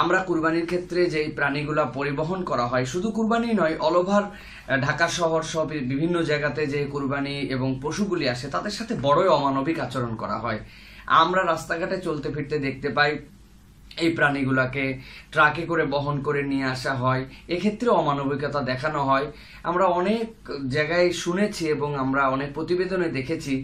আমরা কুরবানির ক্ষেত্রে যেই প্রাণীগুলো পরিবহন করা হয় শুধু কুরবানি নয় অল ওভার ঢাকা শহর সহ বিভিন্ন জায়গাতে যে কুরবানি এবং পশুগুলি আসে তাদের সাথে বড়ই অমানবিক আচরণ করা হয় আমরা রাস্তাঘাটে চলতে ফিরতে দেখতে পাই এই প্রাণীগুলোকে ট্রাকে করে বহন করে নিয়ে আসা হয় এক্ষেত্রেও অমানবিকতা দেখানো হয় আমরা অনেক জায়গায় শুনেছি এবং আমরা অনেক প্রতিবেদনে দেখেছি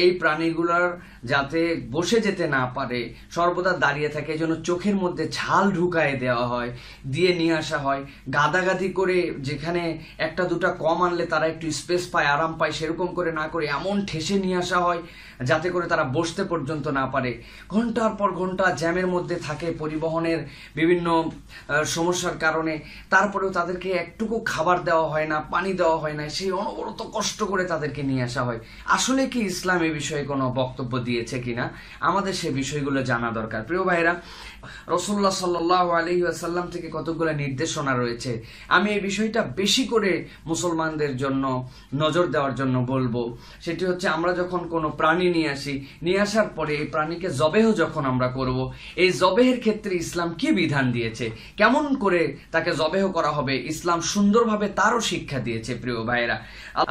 এই প্রাণীগুলোর যাতে বসে যেতে না পারে সর্বদা দাঁড়িয়ে থাকে জন্য চোখের মধ্যে ঝাল ঢুকায় দেওয়া হয় দিয়ে নিয়ে আসা হয় গাদাগাদি করে যেখানে একটা দুটা কম আনলে তারা একটু স্পেস পায় আরাম পায় সেরকম করে না করে এমন ঠেসে নিয়ে আসা হয় যাতে করে তারা বসতে পর্যন্ত না পারে ঘন্টার পর ঘন্টা জ্যামের মধ্যে থাকে পরিবহনের বিভিন্ন সমস্যার কারণে তারপরেও তাদেরকে একটুকু খাবার দেওয়া হয় না পানি দেওয়া হয় না সেই অনবরত কষ্ট করে তাদেরকে নিয়ে আসা হয় আসলে কি ইসলাম এ বিষয়ে কোনো বক্তব্য দিয়েছে কিনা আমাদের সে বিষয়গুলো জানা দরকার প্রিয় ভাইরা রসুল্লাহ সাল্লাহ আলি আসাল্লাম থেকে কতগুলো নির্দেশনা রয়েছে আমি এই বিষয়টা বেশি করে মুসলমানদের জন্য নজর দেওয়ার জন্য বলবো সেটি হচ্ছে আমরা যখন কোনো প্রাণী নিয়ে আসি নিয়ে আসার পরে এই প্রাণীকে জবেহ যখন আমরা করব এই জবেহের ক্ষেত্রে ইসলাম কি বিধান দিয়েছে কেমন করে তাকে জবেহ করা হবে ইসলাম সুন্দরভাবে তারও শিক্ষা দিয়েছে প্রিয় ভাইয়েরা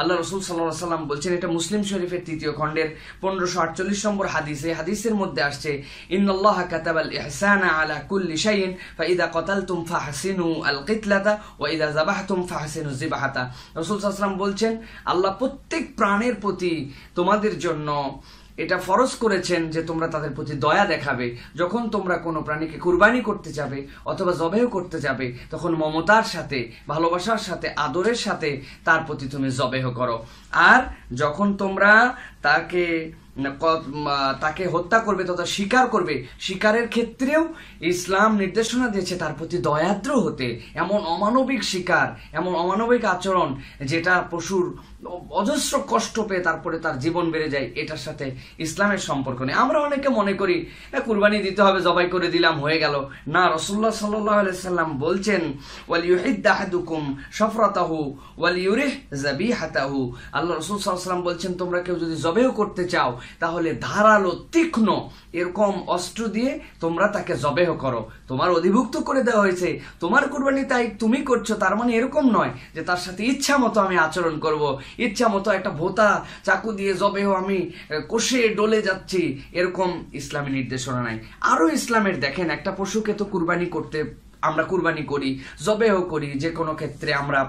আল্লাহ রসুল সাল্লাহ সাল্লাম বলছেন এটা মুসলিম শরীফের তৃতীয় খণ্ডের পনেরোশো আটচল্লিশ নম্বর হাদিস এই হাদিসের মধ্যে আসছে ইন্নআল্লাহ কাতাবাল ইহসানা আলা কুল্লি শাইন ফাইদা কতালতুম ফাহসিনু আল কিতলাতা ওয়াইদা জাবাহতুম ফাহসিনু জিবাহাতা রসুল সাল্লাম বলছেন আল্লাহ প্রত্যেক প্রাণের প্রতি তোমাদের জন্য এটা ফরজ করেছেন যে তোমরা তাদের প্রতি দয়া দেখাবে যখন তোমরা কোনো প্রাণীকে কুরবানি করতে যাবে অথবা জবেহ করতে যাবে তখন মমতার সাথে ভালোবাসার সাথে আদরের সাথে তার প্রতি তুমি জবেহ করো আর যখন তোমরা তাকে তাকে হত্যা করবে তথা শিকার করবে শিকারের ক্ষেত্রেও ইসলাম নির্দেশনা দিয়েছে তার প্রতি দয়াদ্র হতে এমন অমানবিক শিকার এমন অমানবিক আচরণ যেটা পশুর অজস্র কষ্ট পেয়ে তারপরে তার জীবন বেড়ে যায় এটার সাথে ইসলামের সম্পর্ক নেই আমরা অনেকে মনে করি কুরবানি দিতে হবে জবাই করে দিলাম হয়ে গেল না রসুল্লাহ সাল্লি সাল্লাম বলছেন ওয়াল সফরতাহু ওয়াল জাবি হাতাহু আল্লাহ রসুল সাল্লাম বলছেন তোমরা কেউ যদি জবেও করতে চাও তাহলে ধারালো তীক্ষ্ণ এরকম অস্ত্র দিয়ে তোমরা তাকে জবেহ করো তোমার অধিভুক্ত করে দেওয়া হয়েছে তোমার কুরবানি তাই তুমি করছো তার মানে এরকম নয় যে তার সাথে ইচ্ছা মতো আমি আচরণ করব ইচ্ছা মতো একটা ভোতা চাকু দিয়ে জবেহ আমি কষে ডলে যাচ্ছি এরকম ইসলামী নির্দেশনা নাই আরও ইসলামের দেখেন একটা পশুকে তো কুরবানি করতে আমরা কুরবানি করি জবেহ করি যে কোনো ক্ষেত্রে আমরা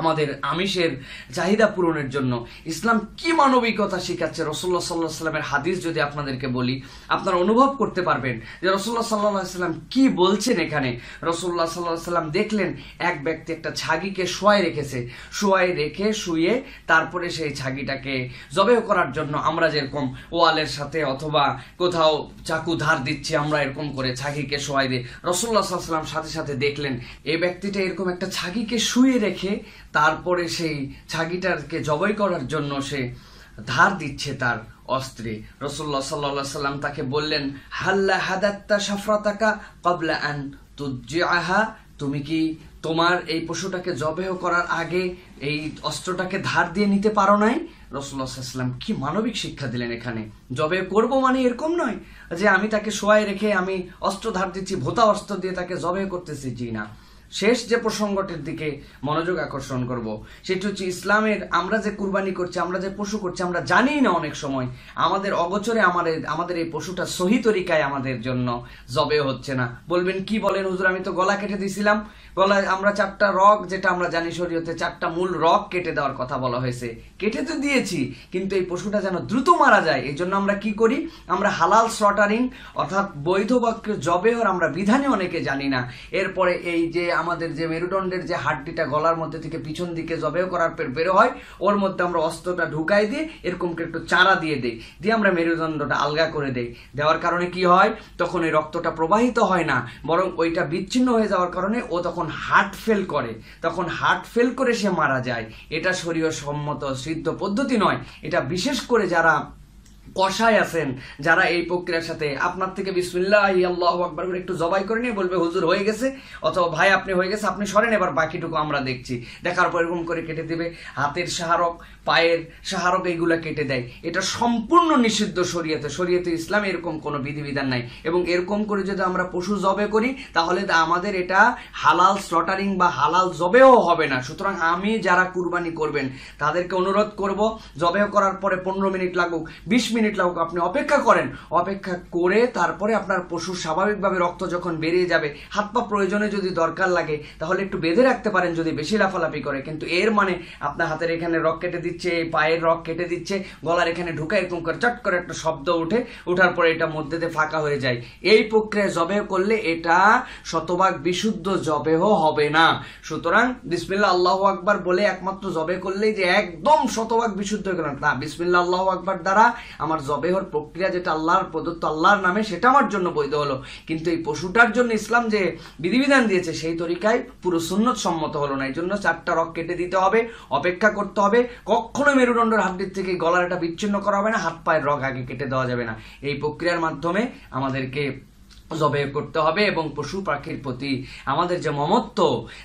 আমাদের আমিষের চাহিদা পূরণের জন্য ইসলাম কি মানবিকতা শেখাচ্ছে রসল্লা সাল্লাহ সাল্লামের হাদিস যদি আপনাদেরকে বলি আপনারা অনুভব করতে পারবেন যে রসল্লা সাল্লাহ সাল্লাম কি বলছেন এখানে রসল্লা সাল্লাহ সাল্লাম দেখলেন এক ব্যক্তি একটা ছাগিকে শোয়ায় রেখেছে শোয়ায় রেখে শুয়ে তারপরে সেই ছাগিটাকে জবে করার জন্য আমরা যেরকম ওয়ালের সাথে অথবা কোথাও চাকু ধার দিচ্ছি আমরা এরকম করে ছাগিকে শোয়াই দিই রসল্লা সাল্লাহ সাল্লাম সাথে সাথে দেখলেন এই ব্যক্তিটা এরকম একটা ছাগিকে শুয়ে রেখে তারপরে সেই ছাগিটারকে জবাই করার জন্য সে ধার দিচ্ছে তার অস্ত্রে রসুল্লাহ সাল্লা সাল্লাম তাকে বললেন হাল্লা হাদাত্তা সাফরাতাকা কবলা আন তুজ্জি আহা তুমি কি তোমার এই পশুটাকে জবেহ করার আগে এই অস্ত্রটাকে ধার দিয়ে নিতে পারো নাই রসুল্লাহ সাল্লাম কি মানবিক শিক্ষা দিলেন এখানে জবে করব মানে এরকম নয় যে আমি তাকে শোয়ায় রেখে আমি অস্ত্র ধার দিচ্ছি ভোতা অস্ত্র দিয়ে তাকে জবে করতেছি জি না শেষ যে প্রসঙ্গটির দিকে মনোযোগ আকর্ষণ করব সেটি হচ্ছে ইসলামের আমরা যে কুরবানি করছি আমরা যে পশু করছি আমরা জানি না অনেক সময় আমাদের অগচরে আমাদের আমাদের এই পশুটা সহি তরিকায় আমাদের জন্য জবে হচ্ছে না বলবেন কি বলেন হুজুর আমি তো গলা কেটে দিয়েছিলাম গলা আমরা চারটা রগ যেটা আমরা জানি শরীয়তে চারটা মূল রগ কেটে দেওয়ার কথা বলা হয়েছে কেটে তো দিয়েছি কিন্তু এই পশুটা যেন দ্রুত মারা যায় এই জন্য আমরা কি করি আমরা হালাল স্লটারিং অর্থাৎ বৈধ বাক্য জবেহর আমরা বিধানে অনেকে জানি না এরপরে এই যে আমাদের যে মেরুদণ্ডের যে হাড্ডিটা গলার মধ্যে থেকে পিছন দিকে জবেও করার পর বেরো হয় ওর মধ্যে আমরা অস্ত্রটা ঢুকাই দিয়ে এরকম একটু চারা দিয়ে দেই দিয়ে আমরা মেরুদণ্ডটা আলগা করে দেই দেওয়ার কারণে কি হয় তখন এই রক্তটা প্রবাহিত হয় না বরং ওইটা বিচ্ছিন্ন হয়ে যাওয়ার কারণে ও তখন হার্ট ফেল করে তখন হার্ট ফেল করে সে মারা যায় এটা শরীর সম্মত সিদ্ধ পদ্ধতি নয় এটা বিশেষ করে যারা কষায় আছেন যারা এই প্রক্রিয়ার সাথে আপনার থেকে বিসমিল্লাহ আল্লাহ আকবর করে একটু জবাই করে নিয়ে বলবে হুজুর হয়ে গেছে অথবা ভাই আপনি হয়ে গেছে আপনি সরেন এবার বাকিটুকু আমরা দেখছি দেখার পর এরকম করে কেটে দেবে হাতের সাহারক পায়ের সাহারক এইগুলো কেটে দেয় এটা সম্পূর্ণ নিষিদ্ধ শরীয়তে শরীয়তে ইসলাম এরকম কোনো বিধিবিধান নাই এবং এরকম করে যদি আমরা পশু জবে করি তাহলে আমাদের এটা হালাল স্লটারিং বা হালাল জবেও হবে না সুতরাং আমি যারা কুরবানি করবেন তাদেরকে অনুরোধ করব জবে করার পরে পনেরো মিনিট লাগুক বিশ মিনিট মিনিট লাগুক আপনি অপেক্ষা করেন অপেক্ষা করে তারপরে আপনার পশুর স্বাভাবিকভাবে রক্ত যখন বেরিয়ে যাবে হাত পা প্রয়োজনে যদি দরকার লাগে তাহলে একটু বেঁধে রাখতে পারেন যদি বেশি লাফালাফি করে কিন্তু এর মানে আপনার হাতের এখানে রক কেটে দিচ্ছে পায়ের রক কেটে দিচ্ছে গলার এখানে ঢুকে এরকম করে চট করে একটা শব্দ উঠে ওঠার পরে এটা মধ্যে দিয়ে ফাঁকা হয়ে যায় এই প্রক্রিয়া জবে করলে এটা শতভাগ বিশুদ্ধ জবেহ হবে না সুতরাং বিসমিল্লা আল্লাহ আকবার বলে একমাত্র জবে করলেই যে একদম শতভাগ বিশুদ্ধ হয়ে গেল না বিসমিল্লা আল্লাহ আকবার দ্বারা আমার জবেহর প্রক্রিয়া যেটা আল্লাহর প্রদত্ত আল্লাহর নামে সেটা আমার জন্য বৈধ হলো কিন্তু এই পশুটার জন্য ইসলাম যে বিধিবিধান দিয়েছে সেই তরিকায় পুরো সুন্নত সম্মত হলো না এই জন্য চারটা রক কেটে দিতে হবে অপেক্ষা করতে হবে কখনো মেরুদণ্ডের হাড্ডির থেকে গলার এটা বিচ্ছিন্ন করা হবে না হাত পায়ের রগ আগে কেটে দেওয়া যাবে না এই প্রক্রিয়ার মাধ্যমে আমাদেরকে জবেহ করতে হবে এবং পশু পাখির প্রতি আমাদের যে মমত্ব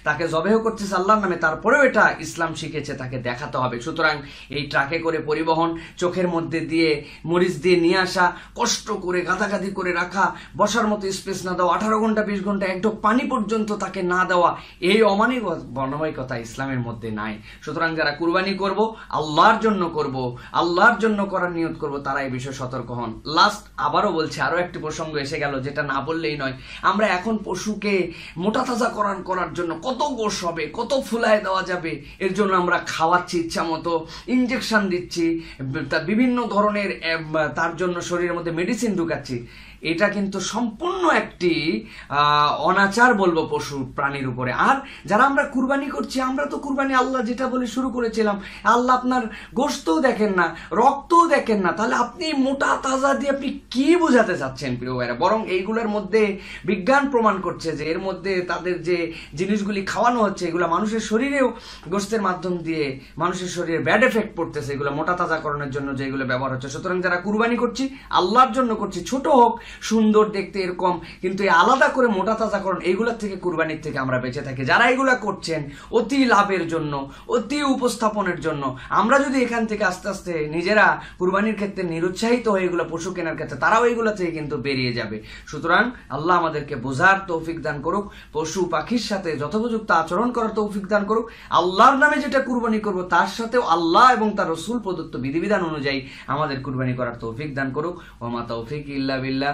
তাকে জবেহ করতেছে আল্লাহর নামে তারপরেও এটা ইসলাম শিখেছে তাকে দেখাতে হবে সুতরাং এই ট্রাকে করে পরিবহন চোখের মধ্যে দিয়ে মরিচ দিয়ে নিয়ে আসা কষ্ট করে গাদাগাদি করে রাখা বসার মতো স্পেস না দেওয়া আঠারো ঘন্টা বিশ ঘন্টা একটু পানি পর্যন্ত তাকে না দেওয়া এই অমানিক বর্ণময়িকতা ইসলামের মধ্যে নাই সুতরাং যারা কুরবানি করব আল্লাহর জন্য করব আল্লাহর জন্য করার নিয়ত করব তারা এই বিষয়ে সতর্ক হন লাস্ট আবারও বলছে আরও একটি প্রসঙ্গ এসে গেল যেটা না না বললেই নয় আমরা এখন পশুকে মোটা তাজা করান করার জন্য কত গোষ হবে কত ফুলায় দেওয়া যাবে এর জন্য আমরা খাওয়াচ্ছি ইচ্ছা মতো ইঞ্জেকশন দিচ্ছি বিভিন্ন ধরনের তার জন্য শরীরের মধ্যে মেডিসিন ঢুকাচ্ছি এটা কিন্তু সম্পূর্ণ একটি অনাচার বলবো পশু প্রাণীর উপরে আর যারা আমরা কুরবানি করছি আমরা তো কুরবানি আল্লাহ যেটা বলে শুরু করেছিলাম আল্লাহ আপনার গোস্তও দেখেন না রক্তও দেখেন না তাহলে আপনি মোটা তাজা দিয়ে আপনি কি বোঝাতে চাচ্ছেন প্রিয় ভাইরা বরং এইগুলোর মধ্যে বিজ্ঞান প্রমাণ করছে যে এর মধ্যে তাদের যে জিনিসগুলি খাওয়ানো হচ্ছে এগুলো মানুষের শরীরেও গোস্তের মাধ্যম দিয়ে মানুষের শরীরে ব্যাড এফেক্ট পড়তেছে এগুলো মোটা তাজা করণের জন্য এগুলো ব্যবহার হচ্ছে সুতরাং যারা কুরবানি করছি আল্লাহর জন্য করছি ছোট হোক সুন্দর দেখতে এরকম কিন্তু এই আলাদা করে মোটা তাজাকরণ এইগুলোর থেকে কুরবানির থেকে আমরা বেঁচে থাকি যারা এগুলা করছেন অতি লাভের জন্য অতি উপস্থাপনের জন্য আমরা যদি এখান থেকে আস্তে আস্তে নিজেরা কুরবানির ক্ষেত্রে নিরুৎসাহিত হয়ে এগুলো পশু কেনার ক্ষেত্রে তারাও এইগুলো থেকে কিন্তু বেরিয়ে যাবে সুতরাং আল্লাহ আমাদেরকে বোঝার তৌফিক দান করুক পশু পাখির সাথে যথোপযুক্ত আচরণ করার তৌফিক দান করুক আল্লাহর নামে যেটা কুরবানি করব তার সাথেও আল্লাহ এবং তার রসুল প্রদত্ত বিধিবিধান অনুযায়ী আমাদের কুরবানি করার তৌফিক দান করুক ও মা তৌফিক ইল্লা বিল্লাহ